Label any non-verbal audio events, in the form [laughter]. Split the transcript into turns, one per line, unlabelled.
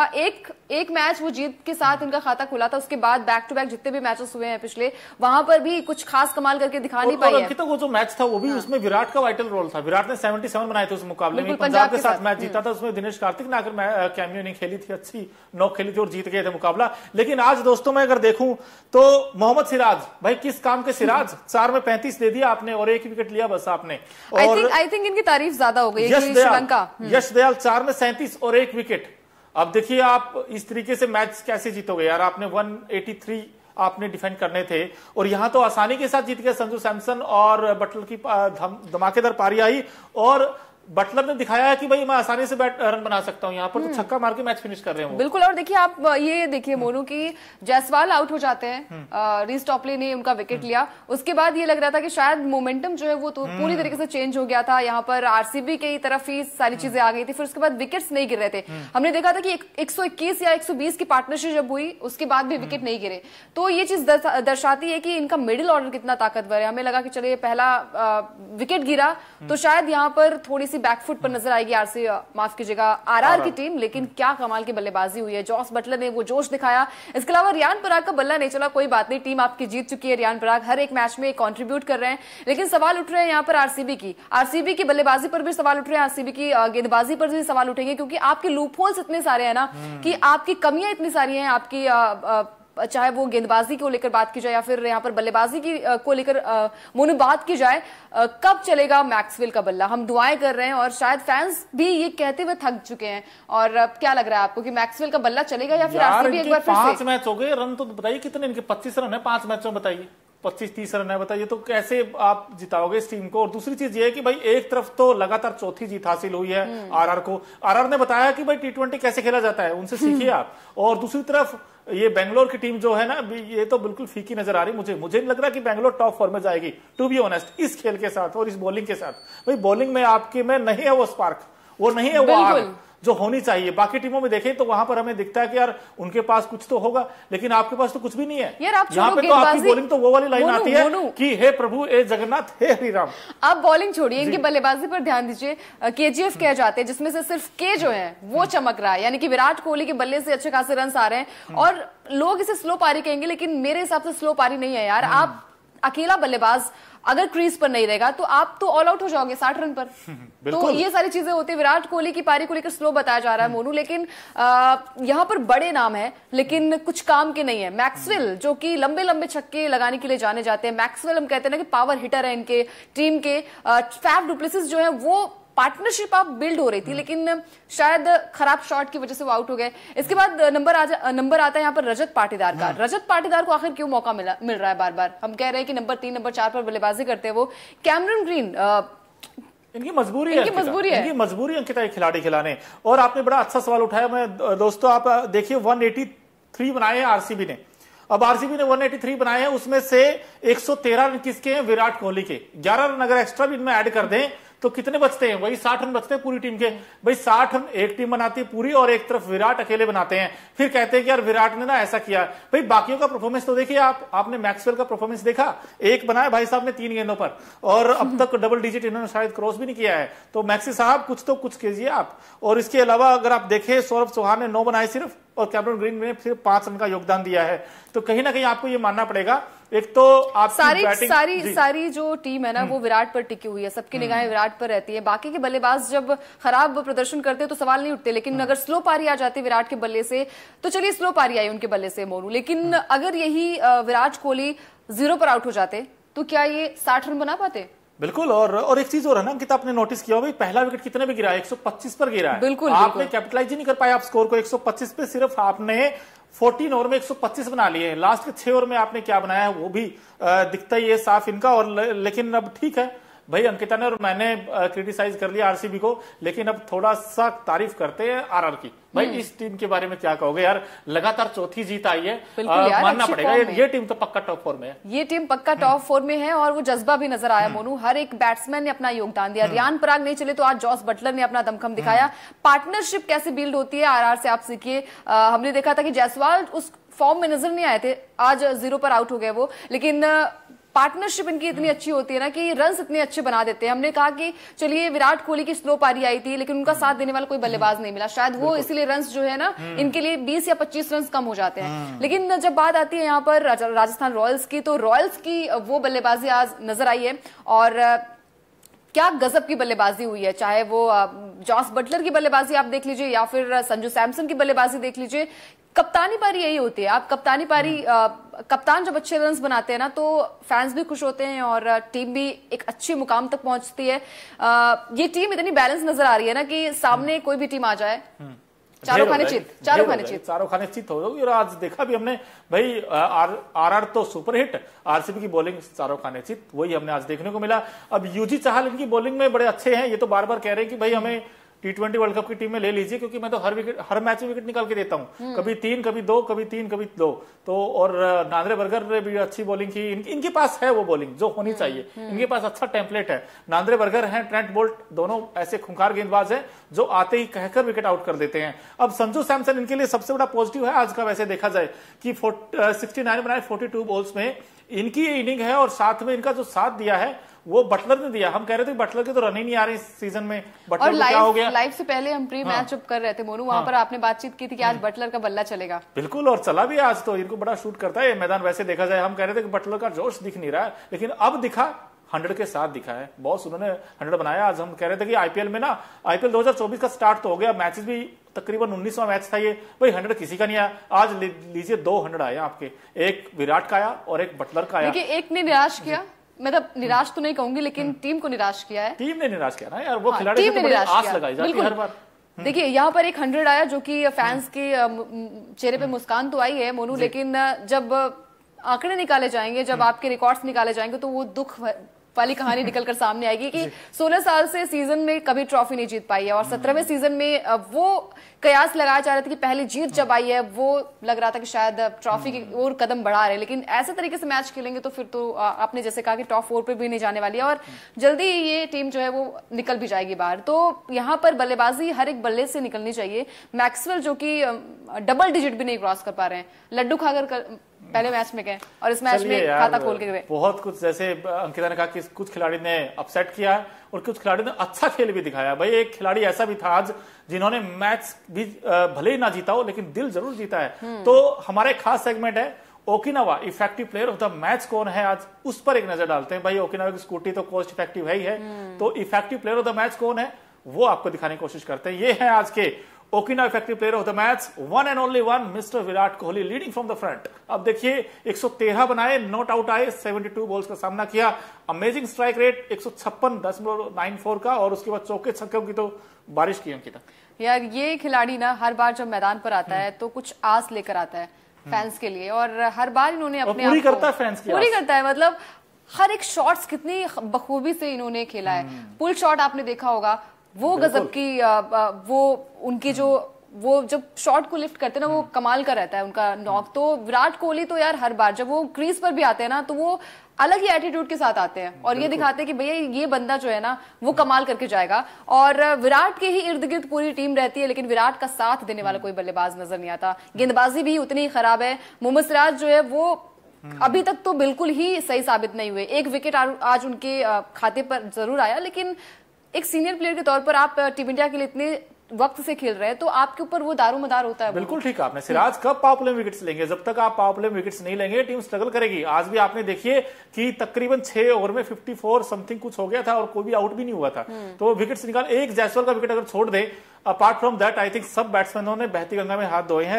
हाँ, एक एक मैच वो जीत के साथ इनका खाता खुला था उसके बाद बैक टू बैक जितने भी मैचेस हुए हैं पिछले वहां पर भी कुछ खास कमाल करके दिखा नहीं पाए
तो वो जो मैच था वो भी हाँ। उसमें विराट का वाइटल रोल था विराट ने 77 बनाए थे उस मुकाबले में पंजाब के साथ मैच जीता था हम्म। उसमें दिनेश कार्तिक ने आकर कैमियो ने खेली थी अच्छी नौ खेली थी और जीत गए थे मुकाबला लेकिन आज दोस्तों में अगर देखूं तो मोहम्मद सिराज भाई किस काम के सिराज [laughs] चार में पैंतीस दे दिया आपने और एक विकेट लिया बस आपने आई
थिंक इनकी तारीफ ज्यादा हो गई यश दयाल हम्म।
यश दयाल चार में सैंतीस और एक विकेट अब देखिए आप इस तरीके से मैच कैसे जीतोगे यार आपने 183 आपने डिफेंड करने थे और यहां तो आसानी के साथ जीत गया संजू सैमसन और बटल की धमाकेदार पारी आई और बटलर ने दिखाया है कि भाई मैं आसानी से बैट रन बना सकता हूँ यहाँ पर तो हम्म। छक्का मार के मैच फिनिश कर रहे हैं बिल्कुल
और देखिए आप ये देखिए हम्म। मोनू की जयसवाल आउट हो जाते हैं हम्म। रीस टॉपले ने उनका विकेट लिया उसके बाद ये लग रहा था कि शायद मोमेंटम जो है वो तो पूरी तरीके से चेंज हो गया था यहाँ पर आरसीबी की तरफ ही सारी चीजें आ गई थी फिर उसके बाद विकेट नहीं गिर रहे थे हमने देखा था कि एक या एक की पार्टनरशिप जब हुई उसके बाद भी विकेट नहीं गिरे तो ये चीज दर्शाती है कि इनका मिडिल ऑर्डर कितना ताकतवर है हमें लगा कि चलिए पहला विकेट गिरा तो शायद यहाँ पर थोड़ी सी सी बैकफुट पर हाँ। नजर आएगी आरसी माफ कीजिएगा आरआर की टीम लेकिन क्या कमाल की बल्लेबाजी हुई है जॉस बटलर ने वो जोश दिखाया इसके अलावा रियान पराग का बल्ला नहीं चला कोई बात नहीं टीम आपकी जीत चुकी है रियान पराग हर एक मैच में कॉन्ट्रीब्यूट कर रहे हैं लेकिन सवाल उठ रहे हैं यहाँ पर आरसीबी की आरसीबी की बल्लेबाजी पर भी सवाल उठ रहे हैं आरसीबी की गेंदबाजी पर भी सवाल उठेंगे क्योंकि आपके लूप इतने सारे हैं ना हम्म। कि आपकी कमियां इतनी सारी हैं आपकी चाहे वो गेंदबाजी को लेकर बात की जाए या फिर यहाँ पर बल्लेबाजी की को लेकर मोनू बात की जाए कब चलेगा मैक्सवेल का बल्ला हम दुआएं कर रहे हैं और शायद फैंस भी ये कहते हुए थक चुके हैं और क्या लग रहा है आपको कि मैक्सवेल का बल्ला चलेगा या फिर एक बार पांच
मैच हो गए रन तो बताइए कितने इनके पच्चीस रन है पांच मैचों में बताइए पच्चीस तीस रन है बताइए तो कैसे आप जिताओगे इस टीम को और दूसरी चीज ये है कि भाई एक तरफ तो लगातार चौथी जीत हासिल हुई है हम्म। आरआर को आरआर ने बताया कि भाई टी कैसे खेला जाता है उनसे हम्म। सीखिए आप और दूसरी तरफ ये बेंगलोर की टीम जो है ना ये तो बिल्कुल फीकी नजर आ रही मुझे मुझे नहीं लग रहा कि बेंगलोर टॉप फॉर में जाएगी टू बी ऑनेस्ट इस खेल के साथ और इस बॉलिंग के साथ भाई बॉलिंग में आपके में नहीं है वो स्पार्क वो नहीं है वो आग जो होनी चाहिए बाकी टीमों में देखें तो वहां पर हमें दिखता है कि यार उनके पास कुछ तो होगा लेकिन आपके पास तो कुछ भी नहीं है यार आप यहाँ पे तो आपकी बॉलिंग तो वो वाली लाइन आती है कि हे प्रभु हे जगन्नाथ हे हरिराम
आप बॉलिंग छोड़िए इनकी बल्लेबाजी पर ध्यान दीजिए केजीएफ कह जाते हैं जिसमें से सिर्फ के जो है वो चमक रहा है यानी कि विराट कोहली के बल्ले से अच्छे खासे रन आ रहे हैं हम्म। और लोग इसे स्लो पारी कहेंगे लेकिन मेरे हिसाब से स्लो पारी नहीं है यार हम्म। आप अकेला बल्लेबाज अगर क्रीज पर नहीं रहेगा तो आप तो ऑल आउट हो जाओगे साठ रन पर [laughs] तो ये सारी चीजें होती है विराट कोहली की पारी को लेकर स्लो बताया जा रहा है हम्म। मोनू लेकिन आ, यहाँ पर बड़े नाम है लेकिन हम्म। कुछ काम के नहीं है मैक्सवेल हम्म। जो कि लंबे लंबे छक्के लगाने के लिए जाने जाते हैं मैक्सवेल हम कहते हैं ना कि पावर हिटर है इनके टीम के फैफ डुप्लेसिस जो है वो पार्टनरशिप आप बिल्ड हो रही थी लेकिन शायद खराब शॉट की वजह से वो आउट हो गए इसके बाद नंबर आ नंबर आता है यहाँ पर रजत पाटीदार का हाँ। रजत पाटीदार को आखिर क्यों मौका मिला मिल रहा है बार बार हम कह रहे हैं कि नंबर तीन नंबर चार पर बल्लेबाजी करते हैं वो कैमरन ग्रीन इनकी मजबूरी इनकी है मजबूरी है इनकी
मजबूरी अंकिता ये खिलाड़ी खिलाने और आपने बड़ा अच्छा सवाल उठाया मैं दोस्तों आप देखिए 183 बनाए हैं आरसीबी ने अब आरसीबी ने 183 बनाए हैं उसमें से 113 रन किसके हैं विराट कोहली के 11 रन अगर एक्स्ट्रा भी इनमें ऐड कर दें तो कितने बचते हैं वही साठ रन बचते हैं पूरी टीम के भाई साठ रन एक टीम बनाती है पूरी और एक तरफ विराट अकेले बनाते हैं फिर कहते हैं कि यार विराट ने ना ऐसा किया भाई बाकियों का परफॉर्मेंस तो देखिए आप आपने मैक्सवेल का परफॉर्मेंस देखा एक बनाया भाई साहब ने तीन गेंदों पर और अब हम्म। तक डबल डिजिट इन्होंने शायद क्रॉस भी नहीं किया है तो मैक्सी साहब कुछ तो कुछ कीजिए आप और इसके अलावा अगर आप देखें सौरभ चौहान ने नौ बनाए सिर्फ और कैमरन ग्रीन ने सिर्फ पांच रन का योगदान दिया है तो कहीं ना कहीं आपको ये मानना पड़ेगा एक तो आप सारी बैटिंग, सारी सारी
जो टीम है ना वो हम्म। विराट पर टिकी हुई है सबकी हम्म। निगाहें विराट पर रहती है बाकी के बल्लेबाज जब खराब प्रदर्शन करते हैं तो सवाल नहीं उठते लेकिन हम्म। अगर स्लो पारी आ जाती विराट के बल्ले से तो चलिए स्लो पारी आई उनके बल्ले से मोनू लेकिन अगर यही विराट कोहली जीरो पर आउट हो जाते तो क्या ये साठ रन बना पाते
बिल्कुल और और एक चीज और है ना कि आपने नोटिस किया भाई पहला विकेट कितने पे गिरा है 125 पर गिरा है बिल्कुल आपने कैपिटलाइज ही नहीं कर पाया आप स्कोर को 125 पे सिर्फ आपने 14 ओवर में 125 बना लिए लास्ट के छह ओवर में आपने क्या बनाया है वो भी दिखता ही है साफ इनका और लेकिन अब ठीक है भाई अंकिता ने और मैंने क्रिटिसाइज कर लिया आरसीबी को लेकिन अब थोड़ा सा तारीफ करते हैं आरआर की भाई हम्म। इस टीम के बारे में क्या कहोगे यार लगातार चौथी जीत आई है मानना पड़ेगा ये टीम तो पक्का टॉप फोर में है
ये टीम पक्का टॉप फोर हम्म। में है और वो जज्बा भी नजर आया हम्म। मोनू हर एक बैट्समैन ने अपना योगदान दिया रियान पराग नहीं चले तो आज जॉस बटलर ने अपना दमखम दिखाया पार्टनरशिप कैसे बिल्ड होती है आर से आप सीखिए हमने देखा था कि जायसवाल उस फॉर्म में नजर नहीं आए थे आज जीरो पर आउट हो गए वो लेकिन पार्टनरशिप इनकी इतनी अच्छी होती है ना कि रन इतने अच्छे बना देते हैं हमने कहा कि चलिए विराट कोहली की स्लो पारी आई थी लेकिन उनका साथ देने वाला कोई बल्लेबाज नहीं मिला शायद वो इसलिए रन जो है ना हम्म। इनके लिए बीस या पच्चीस रन कम हो जाते हैं हम्म। लेकिन जब बात आती है यहाँ पर राजस्थान रॉयल्स की तो रॉयल्स की वो बल्लेबाजी आज नजर आई है और क्या गजब की बल्लेबाजी हुई है चाहे वो जॉस बटलर की बल्लेबाजी आप देख लीजिए या फिर संजू सैमसन की बल्लेबाजी देख लीजिए कप्तानी पारी यही होती है आप कप्तानी पारी आ, हम्म। कप्तान जब अच्छे रन बनाते हैं ना तो फैंस भी खुश होते हैं और टीम भी एक अच्छे मुकाम तक पहुंचती है आ, ये टीम इतनी बैलेंस नजर आ रही है ना कि सामने हम्म। कोई भी टीम आ जाए हम्म। चारों खाने चित चारों खाने चित
चारों खाने चित हो जाओगी और आज देखा भी हमने भाई आर आर, आर तो सुपरहिट आरसीबी की बॉलिंग चारों खाने चित वही हमने आज देखने को मिला अब यूजी चाहल इनकी बॉलिंग में बड़े अच्छे हैं ये तो बार बार कह रहे हैं कि भाई हमें टी ट्वेंटी वर्ल्ड कप की टीम में ले लीजिए क्योंकि मैं तो हर विकेट हर मैच में विकेट निकाल के देता हूँ हम्म। कभी तीन कभी दो कभी तीन कभी दो तो और नांद्रे बर्गर ने भी अच्छी बॉलिंग की इन, इनके पास है वो बॉलिंग जो होनी हम्म, चाहिए हम्म। इनके पास अच्छा टेम्पलेट है नांद्रे बर्गर है ट्रेंट बोल्ट दोनों ऐसे खुंखार गेंदबाज है जो आते ही कहकर विकेट आउट कर देते हैं अब संजू सैमसन इनके लिए सबसे बड़ा पॉजिटिव है आज का वैसे देखा जाए कि सिक्सटी नाइन बनाए फोर्टी टू बॉल्स में इनकी ये इनिंग है और साथ में इनका जो साथ दिया है वो बटलर ने दिया हम कह रहे थे बटलर के तो रन ही नहीं आ रहे सीजन में बटलर क्या हो गया लाइव
से पहले हम प्री मैच अप कर रहे थे मोनू वहां हाँ। पर आपने बातचीत की थी कि आज हम्म। बटलर का बल्ला चलेगा
बिल्कुल और चला भी आज तो इनको बड़ा शूट करता है मैदान वैसे देखा जाए हम कह रहे थे कि बटलर का जोश दिख नहीं रहा है लेकिन अब दिखा हंड्रेड के साथ दिखा है बहुत उन्होंने हंड्रेड बनाया आज हम कह रहे थे कि आईपीएल में ना आईपीएल 2024 का स्टार्ट तो हो गया मैचेस भी तकरीबन उन्नीसवा मैच था ये भाई हंड्रेड किसी का नहीं आया आज लीजिए दो हंड्रेड आया आपके एक विराट का आया और एक बटलर का आया
एक ने निराश किया मतलब निराश तो नहीं कहूंगी लेकिन हाँ। टीम को निराश किया है
टीम ने निराश किया ना यार वो हाँ, खिलाड़ी टीम तो ने निराश आस लगाई जाती हर बार
हम्म। देखिए यहाँ पर एक हंड्रेड आया जो कि फैंस हम्म। के चेहरे पे हम्म। मुस्कान तो आई है मोनू लेकिन जब आंकड़े निकाले जाएंगे जब आपके रिकॉर्ड्स निकाले जाएंगे तो वो दुख वाली कहानी [laughs] निकलकर सामने आएगी कि 16 साल से सीजन में कभी ट्रॉफी नहीं जीत पाई है और सत्रहवें सीजन में वो कयास लगाया जा रहा था कि पहले जीत जब आई है वो लग रहा था कि शायद ट्रॉफी की ओर कदम बढ़ा रहे लेकिन ऐसे तरीके से मैच खेलेंगे तो फिर तो आपने जैसे कहा कि टॉप फोर पर भी नहीं जाने वाली है और हम्म। जल्दी ये टीम जो है वो निकल भी जाएगी बाहर तो यहाँ पर बल्लेबाजी हर एक बल्ले से निकलनी चाहिए मैक्सवेल जो कि डबल डिजिट भी नहीं क्रॉस कर पा रहे हैं लड्डू खाकर पहले मैच में गए और इस मैच में खाता खोल के गए
बहुत कुछ जैसे अंकिता ने कहा कि कुछ खिलाड़ी ने अपसेट किया और कुछ खिलाड़ी ने अच्छा खेल भी दिखाया भाई एक खिलाड़ी ऐसा भी था आज जिन्होंने मैच भी भले ही ना जीता हो लेकिन दिल जरूर जीता है हम्म। तो हमारा एक खास सेगमेंट है ओकिनावा effective player of the match कौन है आज उस पर एक नजर डालते हैं भाई ओकिनावा की स्कूटी तो कोस्ट इफेक्टिव है ही है हम्म। तो effective player of the match कौन है वो आपको दिखाने की कोशिश करते हैं ये है आज के ओकिना effective player of the match one and only one mister Virat Kohli leading from the front अब देखिए 113 बनाए नॉट आउट आए 72 बॉल्स का सामना किया अमेजिंग स्ट्राइक रेट एक का और उसके बाद चौके छक्कों की तो बारिश की अंकिता
यार ये खिलाड़ी ना हर बार जब मैदान पर आता है हम्म। तो कुछ आस लेकर आता है फैंस हम्म। के लिए और हर बार इन्होंने अपने पूरी करता
है फैंस की पूरी करता
है मतलब हर एक शॉट्स कितनी बखूबी से इन्होंने खेला है पुल हम्म। शॉट आपने देखा होगा वो गजब की वो उनकी जो वो जब शॉट को लिफ्ट करते हैं ना वो हम्म। कमाल का रहता है उनका नॉक हम्म। तो विराट कोहली तो यार हर बार जब वो क्रीज पर भी आते हैं ना तो वो अलग ही एटीट्यूड के साथ आते हैं और ये दिखाते हैं कि भैया ये बंदा जो है ना वो कमाल करके जाएगा और विराट के ही इर्द गिर्द पूरी टीम रहती है लेकिन विराट का साथ देने वाला हम्म। कोई बल्लेबाज नजर नहीं आता गेंदबाजी भी उतनी ही खराब है मोहम्मद सिराज जो है वो अभी तक तो बिल्कुल ही सही साबित नहीं हुए एक विकेट आज उनके खाते पर जरूर आया लेकिन एक सीनियर प्लेयर के तौर पर आप टीम इंडिया के लिए इतने वक्त से खेल रहे हैं तो आपके ऊपर वो दारूमदार होता है बिल्कुल ठीक
आपने सिराज कब पावर प्ले विकेट्स लेंगे जब तक आप पावर प्ले विकेट्स नहीं लेंगे टीम स्ट्रगल करेगी आज भी आपने देखिए कि तकरीबन छह ओवर में 54 समथिंग कुछ हो गया था और कोई भी आउट भी नहीं हुआ था हम्म। तो विकेट्स निकाल एक जैसवाल का विकेट अगर छोड़ दे apart from that I think सब बैट्समैनों ने बहती गंगा में हाथ धोए हैं